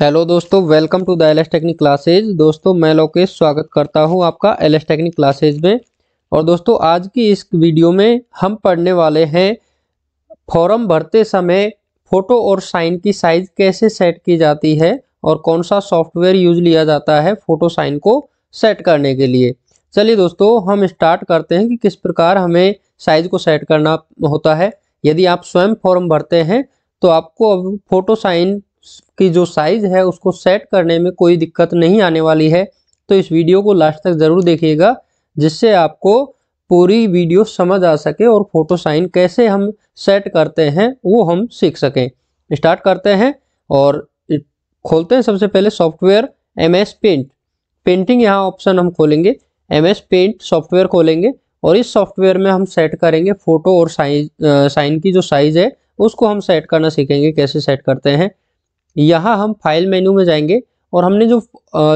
hello दोस्तों welcome to the LS technique classes दोस्तों मैं लोकेश स्वागत करता हूं आपका एलएस टेक्निक क्लासेज में और दोस्तों आज की इस वीडियो में हम पढ़ने वाले हैं फॉर्म भरते समय फ़ोटो और साइन की साइज़ कैसे सेट की जाती है और कौन सा सॉफ्टवेयर यूज लिया जाता है फ़ोटो साइन को सेट करने के लिए चलिए दोस्तों हम स्टार्ट करते हैं कि किस प्रकार हमें साइज़ को सेट करना होता है यदि आप स्वयं फॉर्म भरते हैं तो आपको अब फोटो साइन की जो साइज है उसको सेट करने में कोई दिक्कत नहीं आने वाली है तो इस वीडियो को लास्ट तक ज़रूर देखिएगा जिससे आपको पूरी वीडियो समझ आ सके और फोटो साइन कैसे हम सेट करते हैं वो हम सीख सकें स्टार्ट करते हैं और खोलते हैं सबसे पहले software M S paint painting यहाँ ऑप्शन हम खोलेंगे एम एस पेंट सॉफ्टवेयर खोलेंगे और इस सॉफ्टवेयर में हम सेट करेंगे फ़ोटो और साइज साइन की जो साइज़ है उसको हम सेट करना सीखेंगे कैसे सेट करते हैं यहाँ हम फाइल मेन्यू में जाएंगे और हमने जो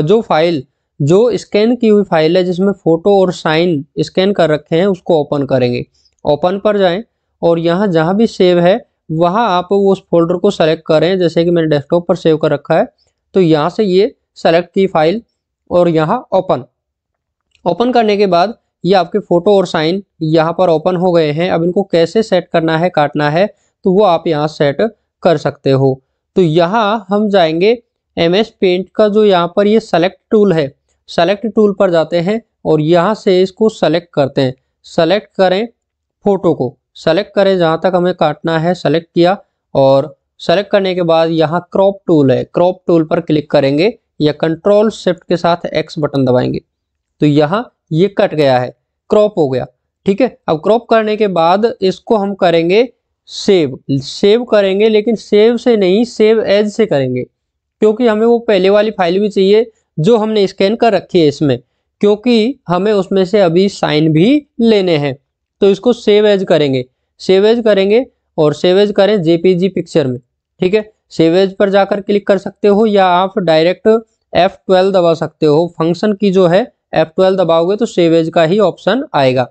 जो फाइल जो स्कैन की हुई फाइल है जिसमें फ़ोटो और साइन स्कैन कर रखे हैं उसको ओपन करेंगे ओपन पर जाएं और यहाँ जहाँ भी सेव है वहाँ आप वो उस फोल्डर को सेलेक्ट करें जैसे कि मैंने डेस्कटॉप पर सेव कर रखा है तो यहाँ से ये सेलेक्ट की फाइल और यहाँ ओपन ओपन करने के बाद ये आपके फ़ोटो और साइन यहाँ पर ओपन हो गए हैं अब इनको कैसे सेट करना है काटना है तो वो आप यहाँ सेट कर सकते हो तो यहाँ हम जाएंगे एम एस पेंट का जो यहाँ पर ये सेलेक्ट टूल है सेलेक्ट टूल पर जाते हैं और यहाँ से इसको सेलेक्ट करते हैं सेलेक्ट करें फोटो को सेलेक्ट करें जहाँ तक हमें काटना है सेलेक्ट किया और सेलेक्ट करने के बाद यहाँ क्रॉप टूल है क्रॉप टूल पर क्लिक करेंगे या कंट्रोल शिफ्ट के साथ एक्स बटन दबाएंगे तो यहाँ ये कट गया है क्रॉप हो गया ठीक है अब क्रॉप करने के बाद इसको हम करेंगे सेव सेव करेंगे लेकिन सेव से नहीं सेव एज से करेंगे क्योंकि हमें वो पहले वाली फाइल भी चाहिए जो हमने स्कैन कर रखी है इसमें क्योंकि हमें उसमें से अभी साइन भी लेने हैं तो इसको सेव एज करेंगे सेव एज करेंगे और सेव एज करें जेपीजी पिक्चर में ठीक है सेव एज पर जाकर क्लिक कर सकते हो या आप डायरेक्ट एफ ट्वेल्व दबा सकते हो फंक्शन की जो है एफ ट्वेल्व दबाओगे तो सेवेज का ही ऑप्शन आएगा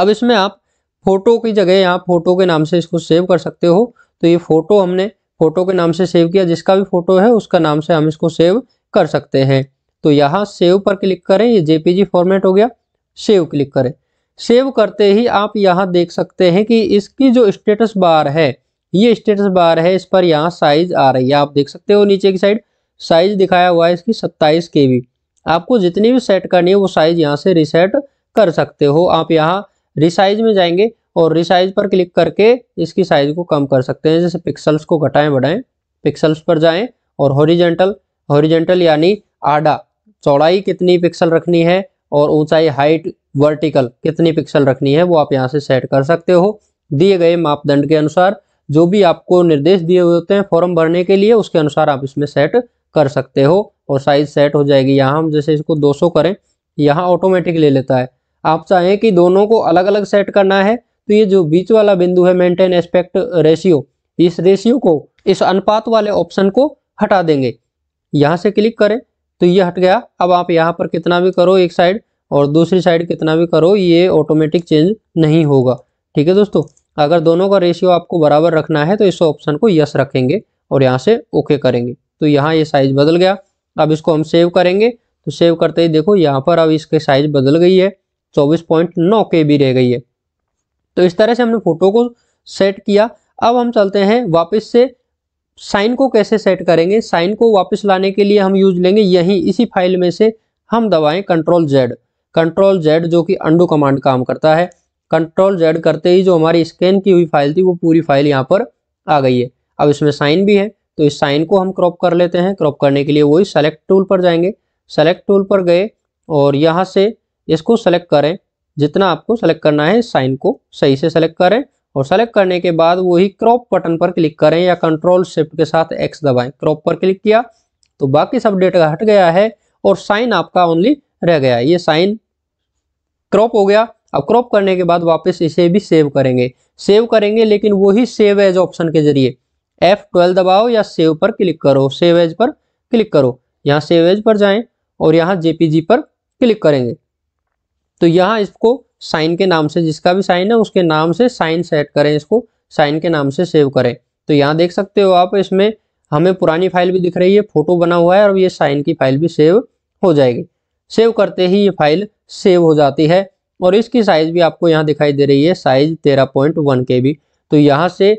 अब इसमें आप फोटो की जगह यहाँ फोटो के नाम से इसको सेव कर सकते हो तो ये फोटो हमने फोटो के नाम से सेव किया जिसका भी फोटो है उसका नाम से हम इसको सेव कर सकते हैं तो यहाँ सेव पर क्लिक करें ये जेपीजी फॉर्मेट हो गया सेव क्लिक करें सेव करते ही आप यहाँ देख सकते हैं कि इसकी जो स्टेटस बार है ये स्टेटस बार है इस पर यहाँ साइज आ रही है आप देख सकते हो नीचे की साइड साइज दिखाया हुआ है इसकी सत्ताईस के आपको जितनी भी सेट करनी है वो साइज यहाँ से रिसेट कर सकते हो आप यहाँ रिसाइज में जाएंगे और रिसाइज पर क्लिक करके इसकी साइज को कम कर सकते हैं जैसे पिक्सल्स को घटाएं बढ़ाएं पिक्सल्स पर जाएं और हॉरिजेंटल हॉरिजेंटल यानी आडा चौड़ाई कितनी पिक्सल रखनी है और ऊंचाई हाइट वर्टिकल कितनी पिक्सल रखनी है वो आप यहाँ से सेट कर सकते हो दिए गए मापदंड के अनुसार जो भी आपको निर्देश दिए हुए होते हैं फॉर्म भरने के लिए उसके अनुसार आप इसमें सेट कर सकते हो और साइज सेट हो जाएगी यहाँ हम जैसे इसको 200 करें यहाँ ऑटोमेटिक ले लेता है आप चाहें कि दोनों को अलग अलग सेट करना है तो ये जो बीच वाला बिंदु है मेंटेन एस्पेक्ट रेशियो इस रेशियो को इस अनुपात वाले ऑप्शन को हटा देंगे यहाँ से क्लिक करें तो ये हट गया अब आप यहाँ पर कितना भी करो एक साइड और दूसरी साइड कितना भी करो ये ऑटोमेटिक चेंज नहीं होगा ठीक है दोस्तों अगर दोनों का रेशियो आपको बराबर रखना है तो इस ऑप्शन को यस रखेंगे और यहाँ से ओके करेंगे तो यहाँ ये साइज बदल गया अब इसको हम सेव करेंगे तो सेव करते ही देखो यहाँ पर अब इसके साइज बदल गई है चौबीस पॉइंट नौ के बी रह गई है तो इस तरह से हमने फोटो को सेट किया अब हम चलते हैं वापस से साइन को कैसे सेट करेंगे साइन को वापस लाने के लिए हम यूज लेंगे यही इसी फाइल में से हम दबाएं कंट्रोल जेड कंट्रोल जेड जो कि अंडू कमांड काम करता है कंट्रोल जेड करते ही जो हमारी स्कैन की हुई फाइल थी वो पूरी फाइल यहाँ पर आ गई है अब इसमें साइन भी है तो इस साइन को हम क्रॉप कर लेते हैं क्रॉप करने के लिए वही सेलेक्ट टूल पर जाएंगे सेलेक्ट टूल पर गए और यहाँ से इसको सेलेक्ट करें जितना आपको सेलेक्ट करना है साइन को सही से सेलेक्ट करें और सेलेक्ट करने के बाद वही क्रॉप बटन पर क्लिक करें या कंट्रोल शिफ्ट के साथ एक्स दबाएं क्रॉप पर क्लिक किया तो बाकी सब डेटा हट गया है और साइन आपका ओनली रह गया है ये साइन क्रॉप हो गया अब क्रॉप करने के बाद वापस इसे भी सेव करेंगे सेव करेंगे लेकिन वही सेव एज ऑप्शन के जरिए एफ ट्वेल्व दबाओ या सेव पर क्लिक करो सेव एज पर क्लिक करो यहाँ सेव एज पर जाएं और यहाँ जेपीजी पर क्लिक करेंगे तो यहाँ इसको साइन के नाम से जिसका भी साइन है उसके नाम से साइन सेट करें इसको साइन के नाम से सेव करें तो यहाँ देख सकते हो आप इसमें हमें पुरानी फाइल भी दिख रही है फोटो बना हुआ है और ये साइन की फाइल भी सेव हो जाएगी सेव करते ही ये फाइल सेव हो जाती है और इसकी साइज भी आपको यहाँ दिखाई दे रही है साइज तेरह पॉइंट वन के भी तो यहाँ से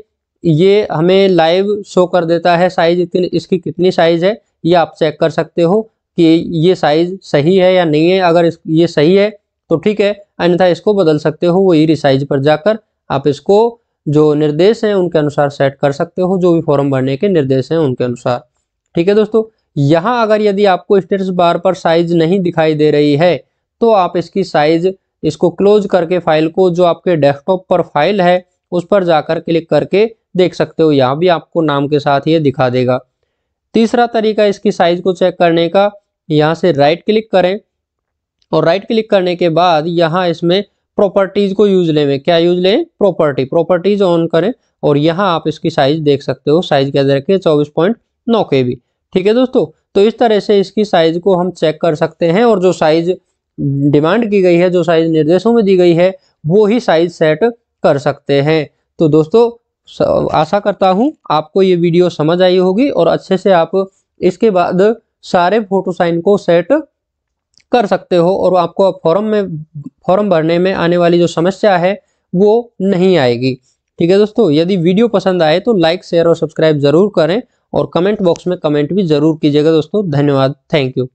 ये हमें लाइव शो कर देता है साइज इतनी इसकी कितनी साइज है ये आप चेक कर सकते हो कि ये साइज सही है या नहीं है अगर इस ये सही है तो ठीक है अन्यथा इसको बदल सकते हो वो रिसाइज पर जाकर आप इसको जो निर्देश हैं उनके अनुसार सेट कर सकते हो जो भी फॉर्म भरने के निर्देश हैं उनके अनुसार ठीक है दोस्तों यहाँ अगर यदि आपको स्टेटस बार पर साइज नहीं दिखाई दे रही है तो आप इसकी साइज इसको क्लोज करके फाइल को जो आपके डेस्कटॉप पर फाइल है उस पर जाकर क्लिक करके देख सकते हो यहाँ भी आपको नाम के साथ ये दिखा देगा तीसरा तरीका इसकी साइज को चेक करने का यहाँ से राइट क्लिक करें और राइट क्लिक करने के बाद यहाँ इसमें प्रॉपर्टीज को यूज लें क्या यूज लें प्रॉपर्टी प्रॉपर्टीज ऑन करें और यहाँ आप इसकी साइज देख सकते हो साइज क्या दे रखिए चौबीस पॉइंट नौ के बी ठीक है दोस्तों तो इस तरह से इसकी साइज को हम चेक कर सकते हैं और जो साइज डिमांड की गई है जो साइज निर्देशों में दी गई है वो ही साइज सेट कर सकते हैं तो दोस्तों आशा करता हूँ आपको ये वीडियो समझ आई होगी और अच्छे से आप इसके बाद सारे फोटो साइन को सेट कर सकते हो और आपको फॉर्म में फॉर्म भरने में आने वाली जो समस्या है वो नहीं आएगी ठीक है दोस्तों यदि वीडियो पसंद आए तो लाइक शेयर और सब्सक्राइब जरूर करें और कमेंट बॉक्स में कमेंट भी जरूर कीजिएगा दोस्तों धन्यवाद थैंक यू